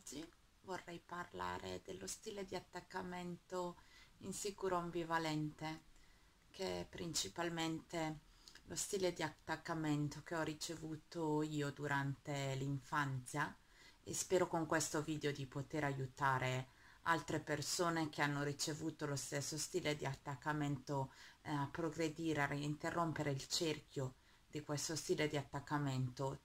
oggi vorrei parlare dello stile di attaccamento insicuro ambivalente, che è principalmente lo stile di attaccamento che ho ricevuto io durante l'infanzia e spero con questo video di poter aiutare altre persone che hanno ricevuto lo stesso stile di attaccamento eh, a progredire, a interrompere il cerchio di questo stile di attaccamento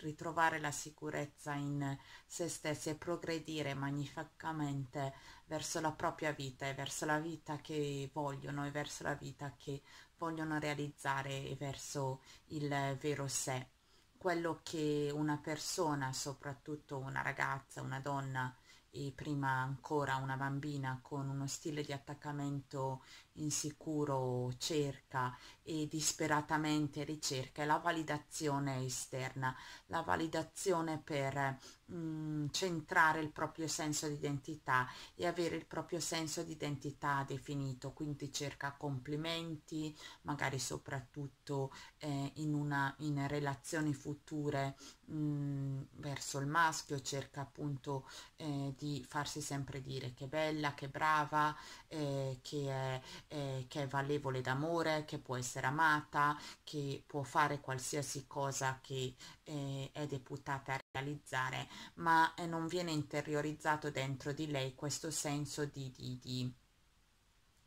ritrovare la sicurezza in se stessi e progredire magnificamente verso la propria vita e verso la vita che vogliono e verso la vita che vogliono realizzare e verso il vero sé. Quello che una persona, soprattutto una ragazza, una donna, e prima ancora una bambina con uno stile di attaccamento insicuro cerca e disperatamente ricerca è la validazione esterna, la validazione per mh, mm, centrare il proprio senso di identità e avere il proprio senso di identità definito, quindi cerca complimenti, magari soprattutto eh, in, una, in relazioni future mh, mm, verso il maschio, cerca appunto eh, di farsi sempre dire che è bella, che è brava, eh, che, è, eh, che è valevole d'amore, che può essere amata, che può fare qualsiasi cosa che eh, è deputata a realizzare, ma eh, non viene interiorizzato dentro di lei questo senso di, di, di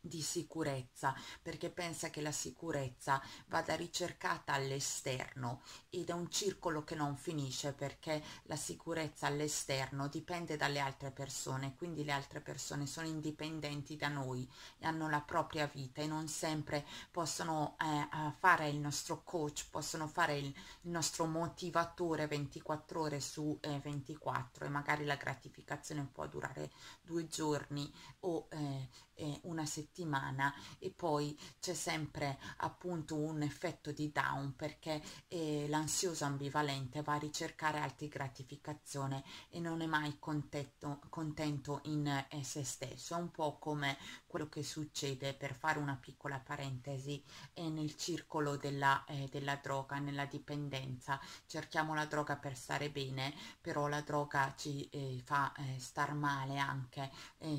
di sicurezza perché pensa che la sicurezza vada ricercata all'esterno ed è un circolo che non finisce perché la sicurezza all'esterno dipende dalle altre persone quindi le altre persone sono indipendenti da noi e hanno la propria vita e non sempre possono eh, fare il nostro coach possono fare il, nostro motivatore 24 ore su eh, 24 e magari la gratificazione può durare due giorni o eh, eh una settimana settimana e poi c'è sempre appunto un effetto di down perché eh, l'ansioso ambivalente va a ricercare altre gratificazioni e non è mai contento, contento in eh, se stesso, è un po' come quello che succede per fare una piccola parentesi eh, nel circolo della, eh, della droga, nella dipendenza, cerchiamo la droga per stare bene, però la droga ci eh, fa eh, star male anche,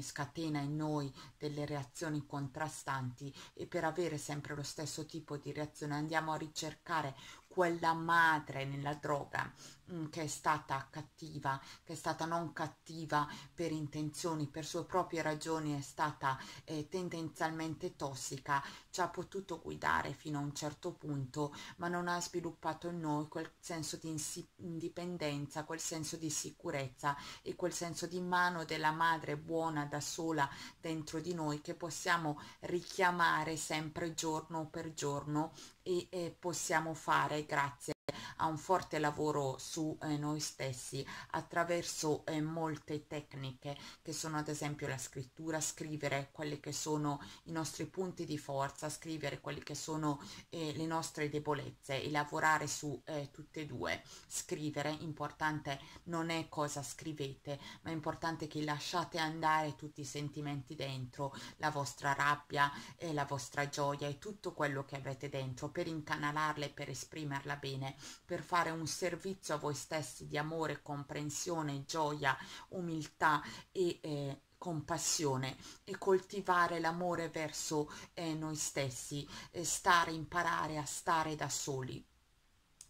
scatena in noi delle reazioni contrastanti e per avere sempre lo stesso tipo di reazione andiamo a ricercare quella madre nella droga mm, che è stata cattiva, che è stata non cattiva per intenzioni, per sue proprie ragioni, è stata eh, tendenzialmente tossica, ci ha potuto guidare fino a un certo punto, ma non ha sviluppato in noi quel senso di indipendenza, quel senso di sicurezza e quel senso di mano della madre buona da sola dentro di noi che possiamo richiamare sempre giorno per giorno e, e possiamo fare grazie a un forte lavoro su eh, noi stessi attraverso eh, molte tecniche che sono ad esempio la scrittura, scrivere quelli che sono i nostri punti di forza, scrivere quelli che sono eh, le nostre debolezze e lavorare su eh, tutte e due. Scrivere, importante non è cosa scrivete, ma è importante che lasciate andare tutti i sentimenti dentro, la vostra rabbia, e la vostra gioia e tutto quello che avete dentro per incanalarle e per esprimerla bene per fare un servizio a voi stessi di amore, comprensione, gioia, umiltà e eh, compassione e coltivare l'amore verso eh, noi stessi, e stare, imparare a stare da soli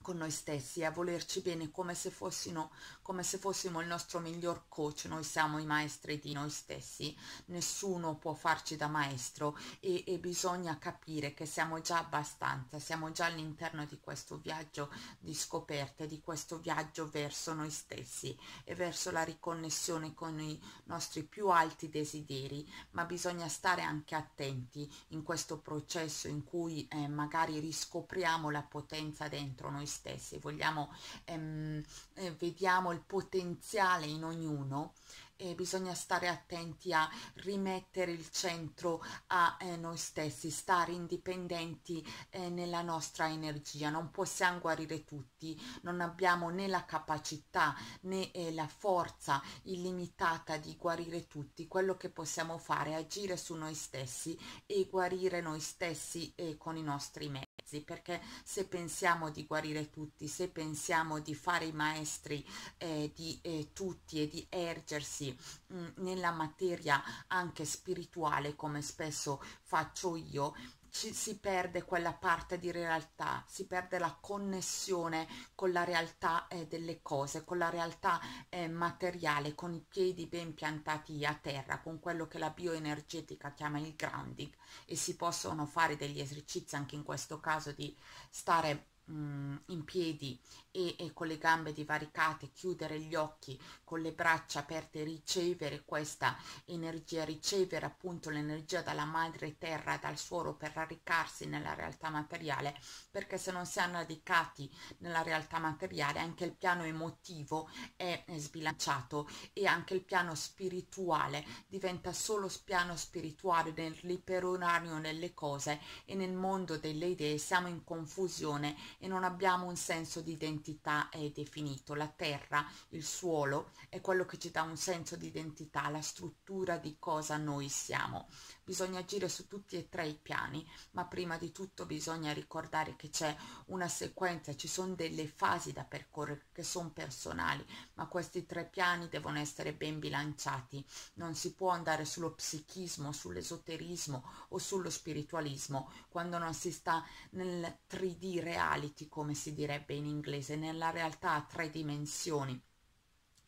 con noi stessi, a volerci bene come se, fossimo, come se fossimo il nostro miglior coach, noi siamo i maestri di noi stessi, nessuno può farci da maestro e, e bisogna capire che siamo già abbastanza, siamo già all'interno di questo viaggio di scoperte, di questo viaggio verso noi stessi e verso la riconnessione con i nostri più alti desideri, ma bisogna stare anche attenti in questo processo in cui eh, magari riscopriamo la potenza dentro noi stessi stessi, vogliamo, ehm, eh, vediamo il potenziale in ognuno, e bisogna stare attenti a rimettere il centro a eh, noi stessi, stare indipendenti eh, nella nostra energia. Non possiamo guarire tutti, non abbiamo né la capacità né eh, la forza illimitata di guarire tutti. Quello che possiamo fare è agire su noi stessi e guarire noi stessi eh, con i nostri mezzi mezzi, perché se pensiamo di guarire tutti, se pensiamo di fare i maestri eh, di eh, tutti e di ergersi mh, mm, nella materia anche spirituale, come spesso faccio io, ci, si perde quella parte di realtà, si perde la connessione con la realtà eh, delle cose, con la realtà eh, materiale, con i piedi ben piantati a terra, con quello che la bioenergetica chiama il grounding e si possono fare degli esercizi anche in questo caso di stare Mm, in piedi e, e con le gambe divaricate, chiudere gli occhi con le braccia aperte, ricevere questa energia, ricevere appunto l'energia dalla madre terra, dal suolo per arricarsi nella realtà materiale, perché se non si hanno radicati nella realtà materiale anche il piano emotivo è sbilanciato e anche il piano spirituale diventa solo piano spirituale nell'iperonario nelle cose e nel mondo delle idee siamo in confusione e non abbiamo un senso di identità eh, definito. La terra, il suolo, è quello che ci dà un senso di identità, la struttura di cosa noi siamo. Bisogna agire su tutti e tre i piani, ma prima di tutto bisogna ricordare che c'è una sequenza, ci sono delle fasi da percorrere che sono personali, ma questi tre piani devono essere ben bilanciati. Non si può andare sullo psichismo, sull'esoterismo o sullo spiritualismo quando non si sta nel 3D reale reality come si direbbe in inglese, nella realtà a tre dimensioni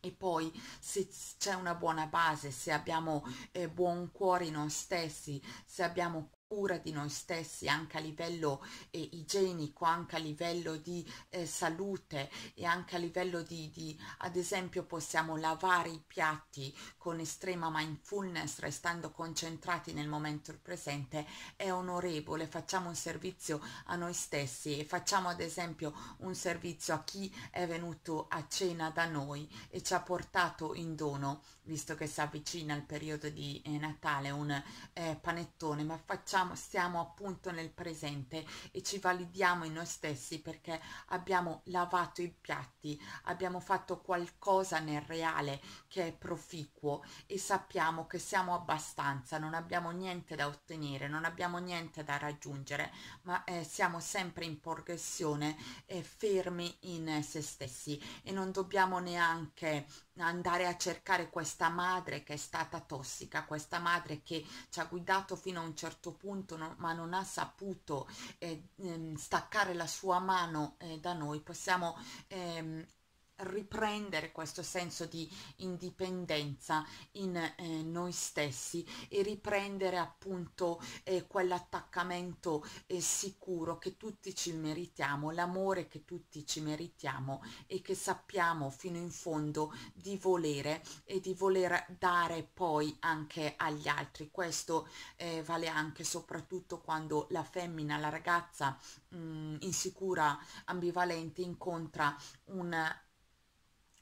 e poi se c'è una buona base, se abbiamo eh, buon cuore in noi stessi, se abbiamo cura di noi stessi anche a livello eh, igienico, anche a livello di eh, salute e anche a livello di, di, ad esempio possiamo lavare i piatti con estrema mindfulness restando concentrati nel momento presente è onorevole, facciamo un servizio a noi stessi e facciamo ad esempio un servizio a chi è venuto a cena da noi e ci ha portato in dono, visto che si avvicina il periodo di eh, Natale, un eh, panettone, ma facciamo facciamo stiamo appunto nel presente e ci validiamo in noi stessi perché abbiamo lavato i piatti, abbiamo fatto qualcosa nel reale che è proficuo e sappiamo che siamo abbastanza, non abbiamo niente da ottenere, non abbiamo niente da raggiungere, ma eh, siamo sempre in progressione e fermi in se stessi e non dobbiamo neanche andare a cercare questa madre che è stata tossica, questa madre che ci ha guidato fino a un certo punto appunto no, ma non ha saputo eh, ehm, staccare la sua mano eh, da noi possiamo ehm, riprendere questo senso di indipendenza in eh, noi stessi e riprendere appunto eh, quell'attaccamento eh, sicuro che tutti ci meritiamo, l'amore che tutti ci meritiamo e che sappiamo fino in fondo di volere e di voler dare poi anche agli altri. Questo eh, vale anche e soprattutto quando la femmina, la ragazza mh, mm, insicura, ambivalente incontra un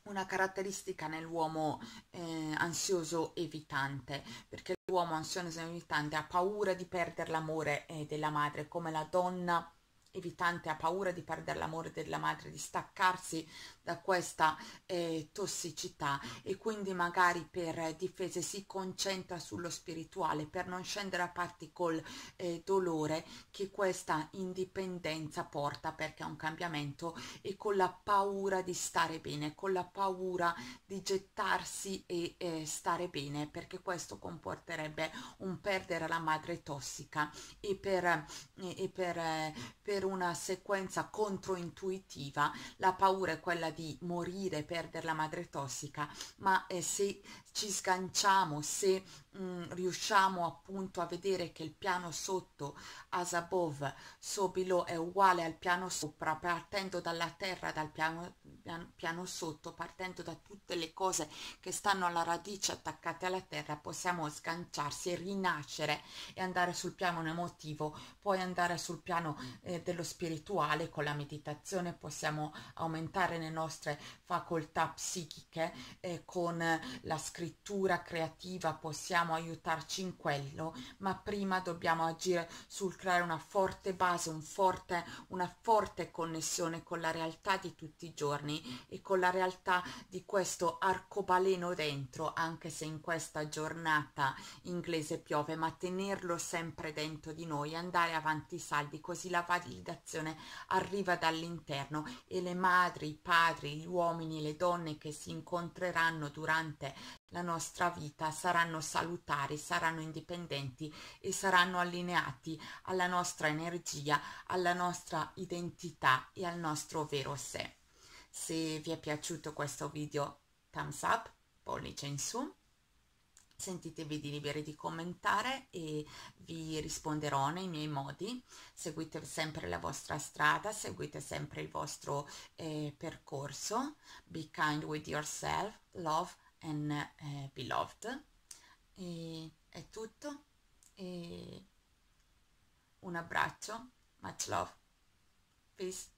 una caratteristica nell'uomo eh, ansioso evitante, perché l'uomo ansioso evitante ha paura di perdere l'amore eh, della madre, come la donna evitante ha paura di perdere l'amore della madre, di staccarsi da questa eh, tossicità e quindi magari per difese si concentra sullo spirituale per non scendere a parti col eh, dolore che questa indipendenza porta perché è un cambiamento e con la paura di stare bene, con la paura di gettarsi e eh, stare bene perché questo comporterebbe un perdere la madre tossica e per, e per, eh, per una sequenza controintuitiva la paura è quella di di morire, perdere la madre tossica, ma eh, se ci sganciamo, se Mm, riusciamo appunto a vedere che il piano sotto as above so below è uguale al piano sopra partendo dalla terra dal piano, piano, piano sotto partendo da tutte le cose che stanno alla radice attaccate alla terra possiamo sganciarsi e rinascere e andare sul piano emotivo poi andare sul piano eh, dello spirituale con la meditazione possiamo aumentare le nostre facoltà psichiche eh, con la scrittura creativa possiamo possiamo aiutarci in quello, ma prima dobbiamo agire sul creare una forte base, un forte, una forte connessione con la realtà di tutti i giorni e con la realtà di questo arcobaleno dentro, anche se in questa giornata inglese piove, ma tenerlo sempre dentro di noi, andare avanti saldi, così la validazione arriva dall'interno e le madri, i padri, gli uomini le donne che si incontreranno durante la nostra vita saranno salutari, saranno indipendenti e saranno allineati alla nostra energia, alla nostra identità e al nostro vero sé. Se vi è piaciuto questo video, thumbs up, pollice in su. Sentitevi di liberi di commentare e vi risponderò nei miei modi. Seguite sempre la vostra strada, seguite sempre il vostro eh, percorso. Be kind with yourself, love and eh, Beloved. E è tutto. E un abbraccio. Much love. Peace.